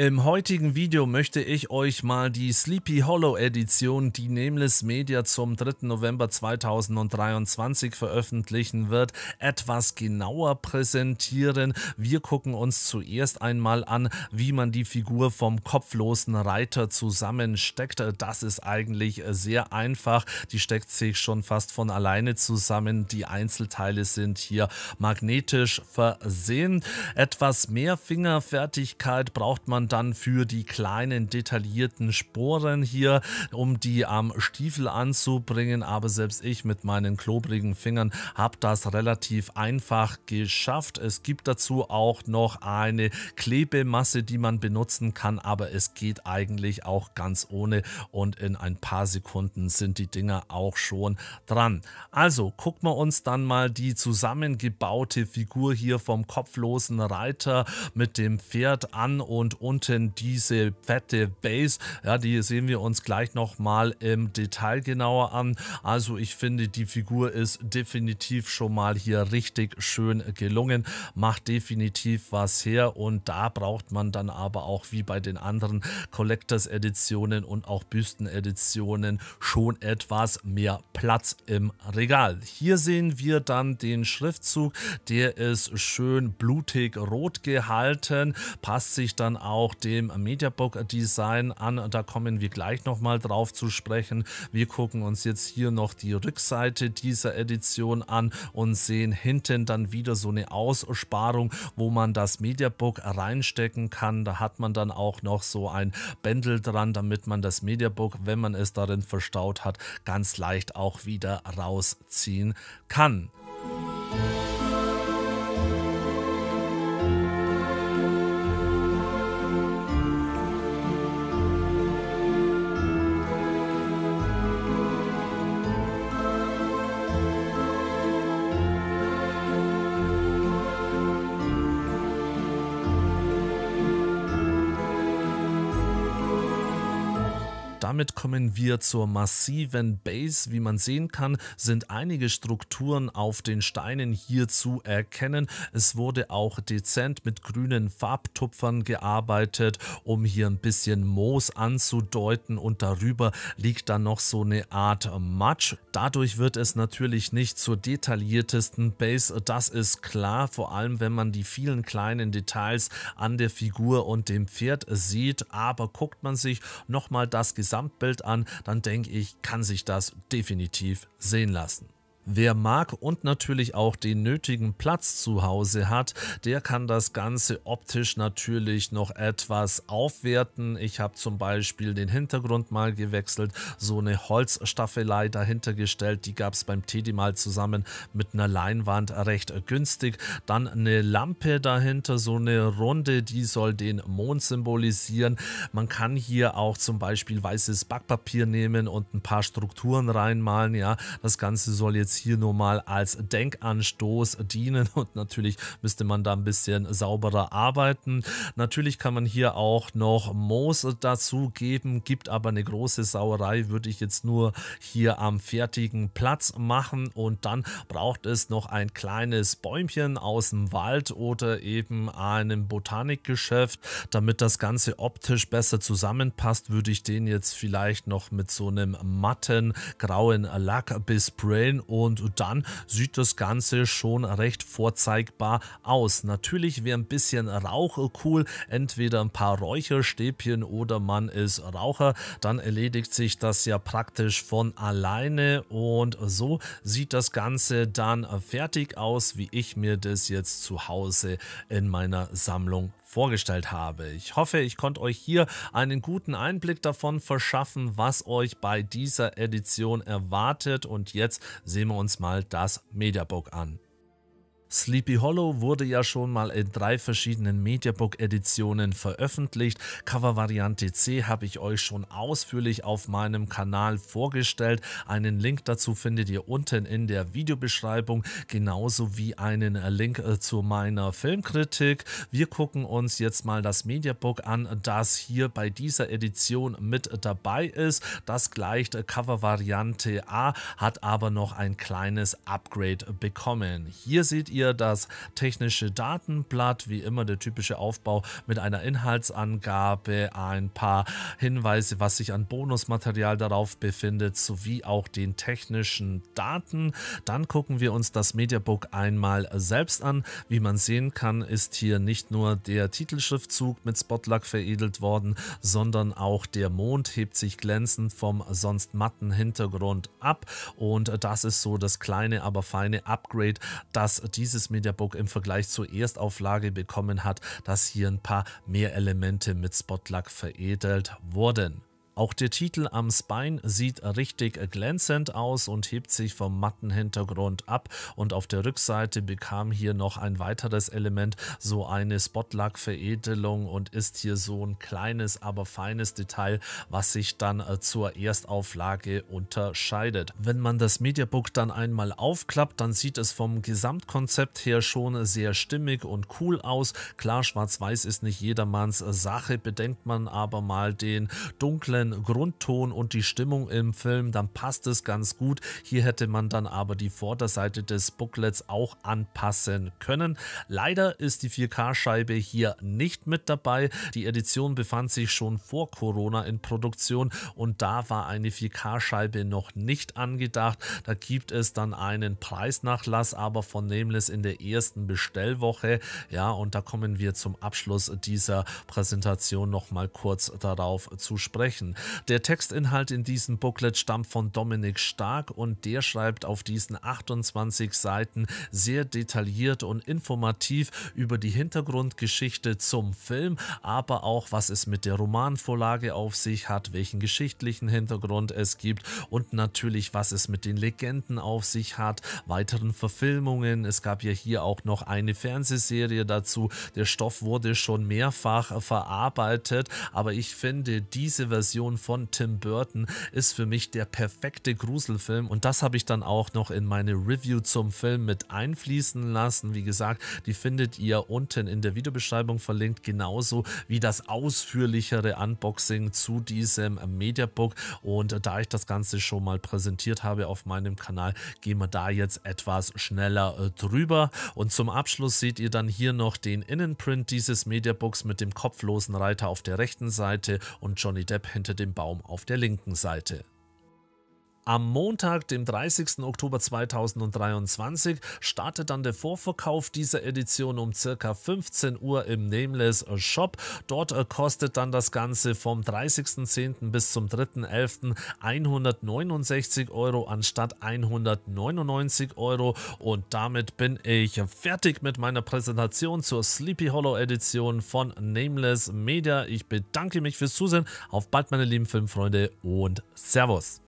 Im heutigen Video möchte ich euch mal die Sleepy Hollow Edition, die Nameless Media zum 3. November 2023 veröffentlichen wird, etwas genauer präsentieren. Wir gucken uns zuerst einmal an, wie man die Figur vom kopflosen Reiter zusammensteckt. Das ist eigentlich sehr einfach. Die steckt sich schon fast von alleine zusammen. Die Einzelteile sind hier magnetisch versehen. Etwas mehr Fingerfertigkeit braucht man dann für die kleinen detaillierten Sporen hier, um die am Stiefel anzubringen. Aber selbst ich mit meinen klobrigen Fingern habe das relativ einfach geschafft. Es gibt dazu auch noch eine Klebemasse, die man benutzen kann, aber es geht eigentlich auch ganz ohne und in ein paar Sekunden sind die Dinger auch schon dran. Also gucken wir uns dann mal die zusammengebaute Figur hier vom kopflosen Reiter mit dem Pferd an und unten diese fette Base. Ja, die sehen wir uns gleich nochmal im Detail genauer an. Also ich finde, die Figur ist definitiv schon mal hier richtig schön gelungen. Macht definitiv was her und da braucht man dann aber auch wie bei den anderen Collectors Editionen und auch Büsten Editionen schon etwas mehr Platz im Regal. Hier sehen wir dann den Schriftzug, der ist schön blutig rot gehalten, passt sich dann auch auch dem mediabook Design an. Da kommen wir gleich nochmal drauf zu sprechen. Wir gucken uns jetzt hier noch die Rückseite dieser Edition an und sehen hinten dann wieder so eine Aussparung, wo man das Mediabook reinstecken kann. Da hat man dann auch noch so ein Bändel dran, damit man das Mediabook, wenn man es darin verstaut hat, ganz leicht auch wieder rausziehen kann. damit kommen wir zur massiven Base. Wie man sehen kann, sind einige Strukturen auf den Steinen hier zu erkennen. Es wurde auch dezent mit grünen Farbtupfern gearbeitet, um hier ein bisschen Moos anzudeuten und darüber liegt dann noch so eine Art Matsch. Dadurch wird es natürlich nicht zur detailliertesten Base, das ist klar, vor allem wenn man die vielen kleinen Details an der Figur und dem Pferd sieht, aber guckt man sich nochmal das Gesamt Gesamtbild an, dann denke ich, kann sich das definitiv sehen lassen. Wer mag und natürlich auch den nötigen Platz zu Hause hat, der kann das Ganze optisch natürlich noch etwas aufwerten. Ich habe zum Beispiel den Hintergrund mal gewechselt, so eine Holzstaffelei dahinter gestellt. Die gab es beim Teddy mal zusammen mit einer Leinwand recht günstig. Dann eine Lampe dahinter, so eine Runde, die soll den Mond symbolisieren. Man kann hier auch zum Beispiel weißes Backpapier nehmen und ein paar Strukturen reinmalen. Ja, das Ganze soll jetzt hier nur mal als Denkanstoß dienen und natürlich müsste man da ein bisschen sauberer arbeiten. Natürlich kann man hier auch noch Moos dazu geben, gibt aber eine große Sauerei, würde ich jetzt nur hier am fertigen Platz machen und dann braucht es noch ein kleines Bäumchen aus dem Wald oder eben einem Botanikgeschäft. Damit das Ganze optisch besser zusammenpasst, würde ich den jetzt vielleicht noch mit so einem matten grauen Lack besprayen und und dann sieht das Ganze schon recht vorzeigbar aus. Natürlich wäre ein bisschen Rauch cool, entweder ein paar Räucherstäbchen oder man ist Raucher, dann erledigt sich das ja praktisch von alleine und so sieht das Ganze dann fertig aus, wie ich mir das jetzt zu Hause in meiner Sammlung vorgestellt habe. Ich hoffe, ich konnte euch hier einen guten Einblick davon verschaffen, was euch bei dieser Edition erwartet und jetzt sehen wir uns mal das Mediabook an. Sleepy Hollow wurde ja schon mal in drei verschiedenen Mediabook-Editionen veröffentlicht. Covervariante C habe ich euch schon ausführlich auf meinem Kanal vorgestellt. Einen Link dazu findet ihr unten in der Videobeschreibung, genauso wie einen äh, Link äh, zu meiner Filmkritik. Wir gucken uns jetzt mal das Mediabook an, das hier bei dieser Edition mit dabei ist. Das gleicht äh, Covervariante A, hat aber noch ein kleines Upgrade bekommen. Hier seht ihr ihr das technische Datenblatt, wie immer der typische Aufbau mit einer Inhaltsangabe, ein paar Hinweise, was sich an Bonusmaterial darauf befindet, sowie auch den technischen Daten. Dann gucken wir uns das Mediabook einmal selbst an. Wie man sehen kann, ist hier nicht nur der Titelschriftzug mit Spotlack veredelt worden, sondern auch der Mond hebt sich glänzend vom sonst matten Hintergrund ab und das ist so das kleine, aber feine Upgrade, das diese dieses Mediabook im Vergleich zur Erstauflage bekommen hat, dass hier ein paar mehr Elemente mit Spotluck veredelt wurden. Auch der Titel am Spine sieht richtig glänzend aus und hebt sich vom matten Hintergrund ab und auf der Rückseite bekam hier noch ein weiteres Element, so eine Spotlack-Veredelung und ist hier so ein kleines, aber feines Detail, was sich dann äh, zur Erstauflage unterscheidet. Wenn man das Mediabook dann einmal aufklappt, dann sieht es vom Gesamtkonzept her schon sehr stimmig und cool aus. Klar, schwarz-weiß ist nicht jedermanns äh, Sache, bedenkt man aber mal den dunklen den Grundton und die Stimmung im Film, dann passt es ganz gut. Hier hätte man dann aber die Vorderseite des Booklets auch anpassen können. Leider ist die 4K-Scheibe hier nicht mit dabei. Die Edition befand sich schon vor Corona in Produktion und da war eine 4K-Scheibe noch nicht angedacht. Da gibt es dann einen Preisnachlass, aber von Nameless in der ersten Bestellwoche. Ja, und da kommen wir zum Abschluss dieser Präsentation nochmal kurz darauf zu sprechen. Der Textinhalt in diesem Booklet stammt von Dominik Stark und der schreibt auf diesen 28 Seiten sehr detailliert und informativ über die Hintergrundgeschichte zum Film, aber auch was es mit der Romanvorlage auf sich hat, welchen geschichtlichen Hintergrund es gibt und natürlich was es mit den Legenden auf sich hat, weiteren Verfilmungen. Es gab ja hier auch noch eine Fernsehserie dazu. Der Stoff wurde schon mehrfach verarbeitet, aber ich finde diese Version Adaption von Tim Burton ist für mich der perfekte Gruselfilm und das habe ich dann auch noch in meine Review zum Film mit einfließen lassen. Wie gesagt, die findet ihr unten in der Videobeschreibung verlinkt, genauso wie das ausführlichere Unboxing zu diesem Mediabook und da ich das Ganze schon mal präsentiert habe auf meinem Kanal, gehen wir da jetzt etwas schneller äh, drüber und zum Abschluss seht ihr dann hier noch den Innenprint dieses Mediabooks mit dem kopflosen Reiter auf der rechten Seite und Johnny Depp hinter unter dem Baum auf der linken Seite. Am Montag, dem 30. Oktober 2023, startet dann der Vorverkauf dieser Edition um ca. 15 Uhr im Nameless Shop. Dort äh, kostet dann das Ganze vom 30.10. bis zum 3.11. 169 Euro anstatt 199 Euro. Und damit bin ich fertig mit meiner Präsentation zur Sleepy Hollow Edition von Nameless Media. Ich bedanke mich fürs Zusehen. Auf bald, meine lieben Filmfreunde und Servus.